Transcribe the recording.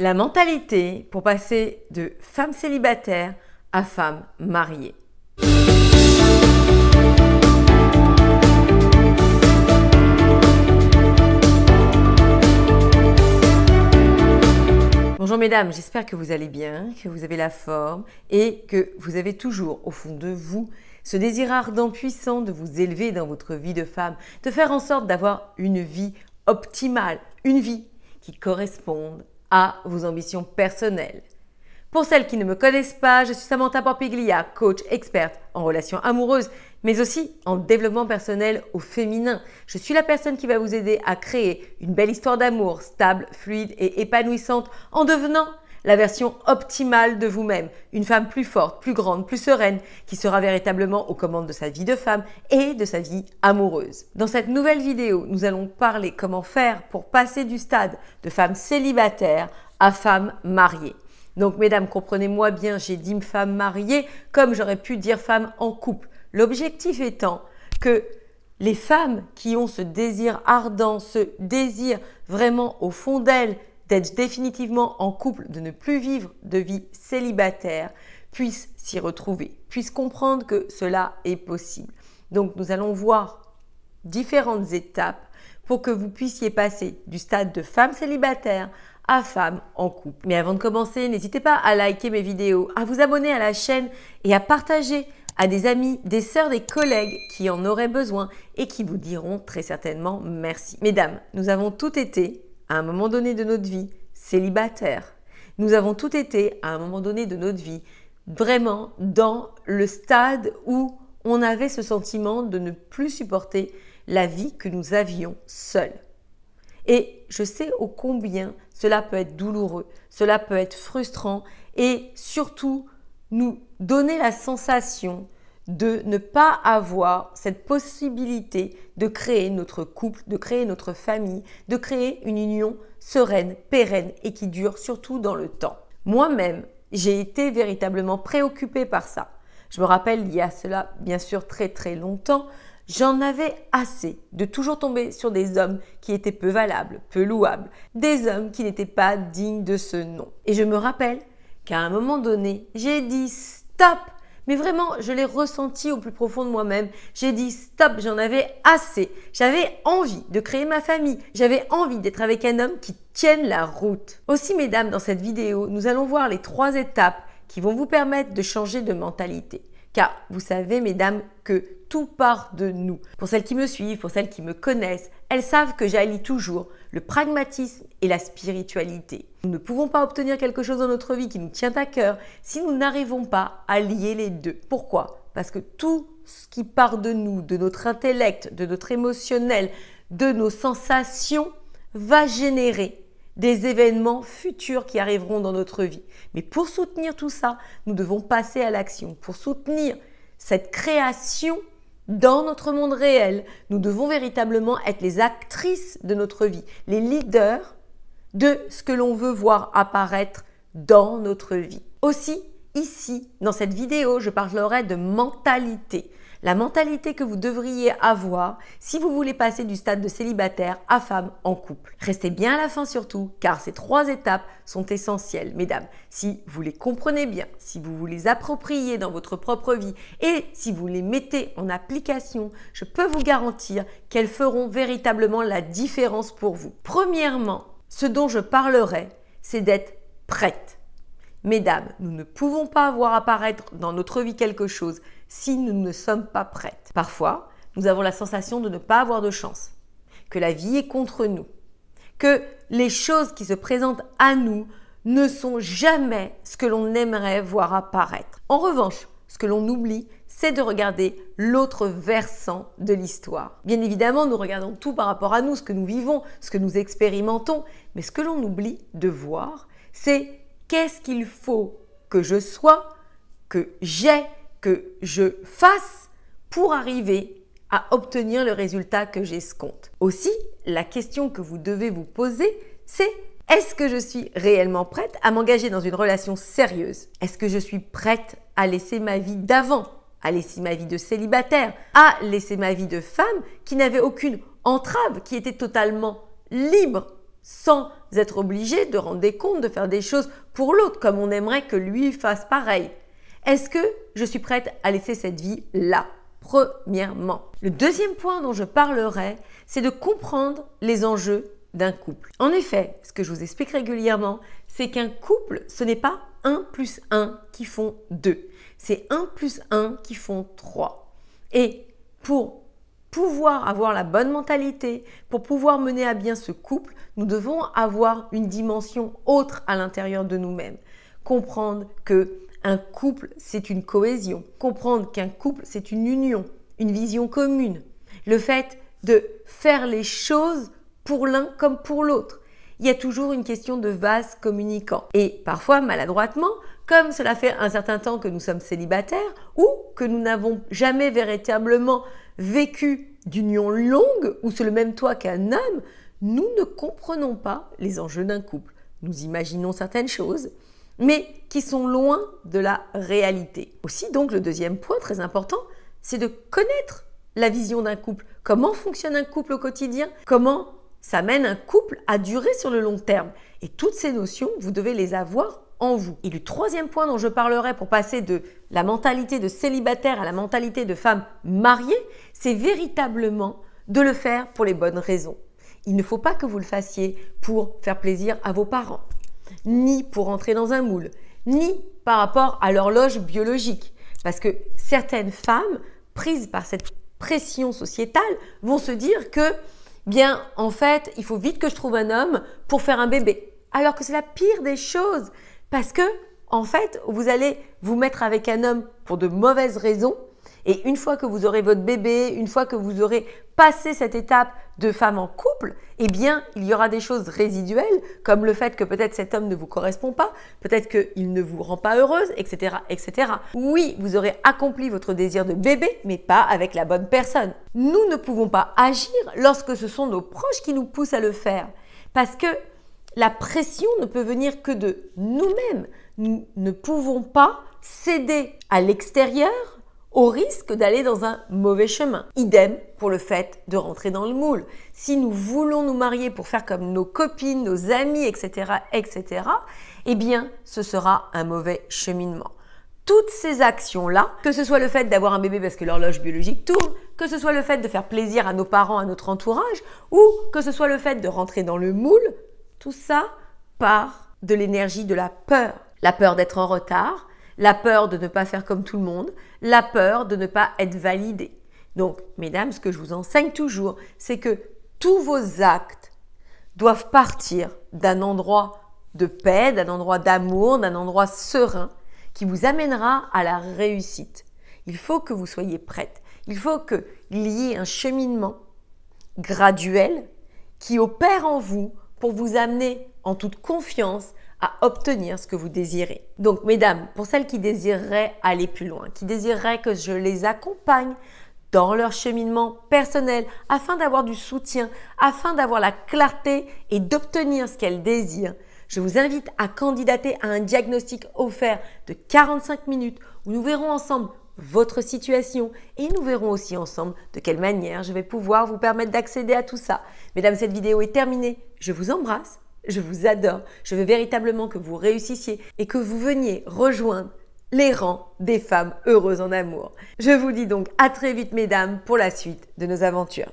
la mentalité pour passer de femme célibataire à femme mariée. Bonjour mesdames, j'espère que vous allez bien, que vous avez la forme et que vous avez toujours au fond de vous ce désir ardent puissant de vous élever dans votre vie de femme, de faire en sorte d'avoir une vie optimale, une vie qui corresponde à vos ambitions personnelles. Pour celles qui ne me connaissent pas, je suis Samantha Porpiglia, coach experte en relations amoureuses, mais aussi en développement personnel au féminin. Je suis la personne qui va vous aider à créer une belle histoire d'amour stable, fluide et épanouissante en devenant la version optimale de vous-même, une femme plus forte, plus grande, plus sereine, qui sera véritablement aux commandes de sa vie de femme et de sa vie amoureuse. Dans cette nouvelle vidéo, nous allons parler comment faire pour passer du stade de femme célibataire à femme mariée. Donc mesdames, comprenez-moi bien, j'ai dit femme mariée comme j'aurais pu dire femme en couple. L'objectif étant que les femmes qui ont ce désir ardent, ce désir vraiment au fond d'elles d'être définitivement en couple, de ne plus vivre de vie célibataire, puisse s'y retrouver, puisse comprendre que cela est possible. Donc nous allons voir différentes étapes pour que vous puissiez passer du stade de femme célibataire à femme en couple. Mais avant de commencer, n'hésitez pas à liker mes vidéos, à vous abonner à la chaîne et à partager à des amis, des sœurs, des collègues qui en auraient besoin et qui vous diront très certainement merci. Mesdames, nous avons tout été à un moment donné de notre vie célibataire Nous avons tout été à un moment donné de notre vie vraiment dans le stade où on avait ce sentiment de ne plus supporter la vie que nous avions seuls. Et je sais au combien cela peut être douloureux, cela peut être frustrant et surtout nous donner la sensation de ne pas avoir cette possibilité de créer notre couple, de créer notre famille, de créer une union sereine, pérenne et qui dure surtout dans le temps. Moi-même, j'ai été véritablement préoccupée par ça. Je me rappelle, il y a cela bien sûr très très longtemps, j'en avais assez de toujours tomber sur des hommes qui étaient peu valables, peu louables, des hommes qui n'étaient pas dignes de ce nom. Et je me rappelle qu'à un moment donné, j'ai dit stop mais vraiment, je l'ai ressenti au plus profond de moi-même. J'ai dit stop, j'en avais assez. J'avais envie de créer ma famille. J'avais envie d'être avec un homme qui tienne la route. Aussi, mesdames, dans cette vidéo, nous allons voir les trois étapes qui vont vous permettre de changer de mentalité. Car vous savez, mesdames, que tout part de nous. Pour celles qui me suivent, pour celles qui me connaissent, elles savent que j'allie toujours le pragmatisme et la spiritualité. Nous ne pouvons pas obtenir quelque chose dans notre vie qui nous tient à cœur si nous n'arrivons pas à lier les deux. Pourquoi Parce que tout ce qui part de nous, de notre intellect, de notre émotionnel, de nos sensations, va générer des événements futurs qui arriveront dans notre vie. Mais pour soutenir tout ça, nous devons passer à l'action. Pour soutenir cette création dans notre monde réel. Nous devons véritablement être les actrices de notre vie, les leaders de ce que l'on veut voir apparaître dans notre vie. Aussi, ici, dans cette vidéo, je parlerai de mentalité la mentalité que vous devriez avoir si vous voulez passer du stade de célibataire à femme en couple. Restez bien à la fin surtout, car ces trois étapes sont essentielles, mesdames. Si vous les comprenez bien, si vous vous les appropriez dans votre propre vie et si vous les mettez en application, je peux vous garantir qu'elles feront véritablement la différence pour vous. Premièrement, ce dont je parlerai, c'est d'être prête. Mesdames, nous ne pouvons pas voir apparaître dans notre vie quelque chose si nous ne sommes pas prêtes. Parfois, nous avons la sensation de ne pas avoir de chance, que la vie est contre nous, que les choses qui se présentent à nous ne sont jamais ce que l'on aimerait voir apparaître. En revanche, ce que l'on oublie, c'est de regarder l'autre versant de l'histoire. Bien évidemment, nous regardons tout par rapport à nous, ce que nous vivons, ce que nous expérimentons, mais ce que l'on oublie de voir, c'est qu'est-ce qu'il faut que je sois, que j'ai je fasse pour arriver à obtenir le résultat que j'escompte. Aussi, la question que vous devez vous poser, c'est est-ce que je suis réellement prête à m'engager dans une relation sérieuse Est-ce que je suis prête à laisser ma vie d'avant, à laisser ma vie de célibataire, à laisser ma vie de femme qui n'avait aucune entrave, qui était totalement libre sans être obligée de rendre des comptes, de faire des choses pour l'autre, comme on aimerait que lui fasse pareil est-ce que je suis prête à laisser cette vie là Premièrement. Le deuxième point dont je parlerai, c'est de comprendre les enjeux d'un couple. En effet, ce que je vous explique régulièrement, c'est qu'un couple, ce n'est pas 1 plus 1 qui font 2, c'est 1 plus 1 qui font 3. Et pour pouvoir avoir la bonne mentalité, pour pouvoir mener à bien ce couple, nous devons avoir une dimension autre à l'intérieur de nous-mêmes. Comprendre que un couple, c'est une cohésion. Comprendre qu'un couple, c'est une union, une vision commune. Le fait de faire les choses pour l'un comme pour l'autre. Il y a toujours une question de vase communicant. Et parfois, maladroitement, comme cela fait un certain temps que nous sommes célibataires ou que nous n'avons jamais véritablement vécu d'union longue ou sous le même toit qu'un homme, nous ne comprenons pas les enjeux d'un couple. Nous imaginons certaines choses, mais qui sont loin de la réalité. Aussi donc le deuxième point très important, c'est de connaître la vision d'un couple, comment fonctionne un couple au quotidien, comment ça mène un couple à durer sur le long terme. Et toutes ces notions, vous devez les avoir en vous. Et le troisième point dont je parlerai pour passer de la mentalité de célibataire à la mentalité de femme mariée, c'est véritablement de le faire pour les bonnes raisons. Il ne faut pas que vous le fassiez pour faire plaisir à vos parents, ni pour entrer dans un moule, ni par rapport à l'horloge biologique. Parce que certaines femmes, prises par cette pression sociétale, vont se dire que, bien, en fait, il faut vite que je trouve un homme pour faire un bébé. Alors que c'est la pire des choses. Parce que, en fait, vous allez vous mettre avec un homme pour de mauvaises raisons et une fois que vous aurez votre bébé, une fois que vous aurez passé cette étape de femme en couple, eh bien, il y aura des choses résiduelles, comme le fait que peut-être cet homme ne vous correspond pas, peut-être qu'il ne vous rend pas heureuse, etc., etc. Oui, vous aurez accompli votre désir de bébé, mais pas avec la bonne personne. Nous ne pouvons pas agir lorsque ce sont nos proches qui nous poussent à le faire, parce que la pression ne peut venir que de nous-mêmes. Nous ne pouvons pas céder à l'extérieur au risque d'aller dans un mauvais chemin. Idem pour le fait de rentrer dans le moule. Si nous voulons nous marier pour faire comme nos copines, nos amis, etc., etc., eh bien, ce sera un mauvais cheminement. Toutes ces actions-là, que ce soit le fait d'avoir un bébé parce que l'horloge biologique tourne, que ce soit le fait de faire plaisir à nos parents, à notre entourage, ou que ce soit le fait de rentrer dans le moule, tout ça part de l'énergie de la peur. La peur d'être en retard, la peur de ne pas faire comme tout le monde, la peur de ne pas être validé. Donc, mesdames, ce que je vous enseigne toujours, c'est que tous vos actes doivent partir d'un endroit de paix, d'un endroit d'amour, d'un endroit serein qui vous amènera à la réussite. Il faut que vous soyez prête. Il faut qu'il y ait un cheminement graduel qui opère en vous pour vous amener en toute confiance à obtenir ce que vous désirez. Donc, mesdames, pour celles qui désireraient aller plus loin, qui désireraient que je les accompagne dans leur cheminement personnel, afin d'avoir du soutien, afin d'avoir la clarté et d'obtenir ce qu'elles désirent, je vous invite à candidater à un diagnostic offert de 45 minutes où nous verrons ensemble votre situation et nous verrons aussi ensemble de quelle manière je vais pouvoir vous permettre d'accéder à tout ça. Mesdames, cette vidéo est terminée. Je vous embrasse je vous adore. Je veux véritablement que vous réussissiez et que vous veniez rejoindre les rangs des femmes heureuses en amour. Je vous dis donc à très vite mesdames pour la suite de nos aventures.